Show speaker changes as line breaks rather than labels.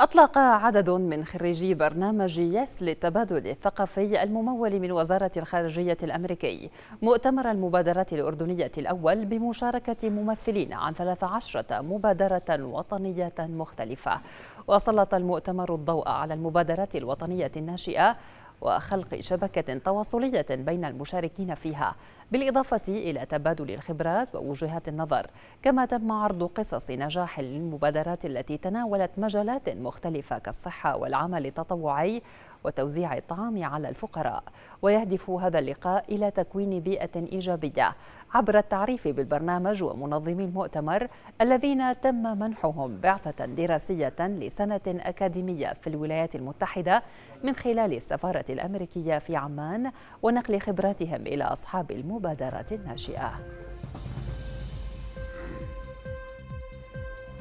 أطلق عدد من خريجي برنامج ياس للتبادل الثقافي الممول من وزارة الخارجية الأمريكي مؤتمر المبادرات الأردنية الأول بمشاركة ممثلين عن 13 مبادرة وطنية مختلفة وسلط المؤتمر الضوء على المبادرات الوطنية الناشئة وخلق شبكة تواصلية بين المشاركين فيها بالإضافة إلى تبادل الخبرات ووجهات النظر كما تم عرض قصص نجاح للمبادرات التي تناولت مجالات مختلفة كالصحة والعمل التطوعي وتوزيع الطعام على الفقراء ويهدف هذا اللقاء إلى تكوين بيئة إيجابية عبر التعريف بالبرنامج ومنظمي المؤتمر الذين تم منحهم بعثة دراسية لسنة أكاديمية في الولايات المتحدة من خلال السفارة الأمريكية في عمان ونقل خبراتهم إلى أصحاب المبادرات الناشئة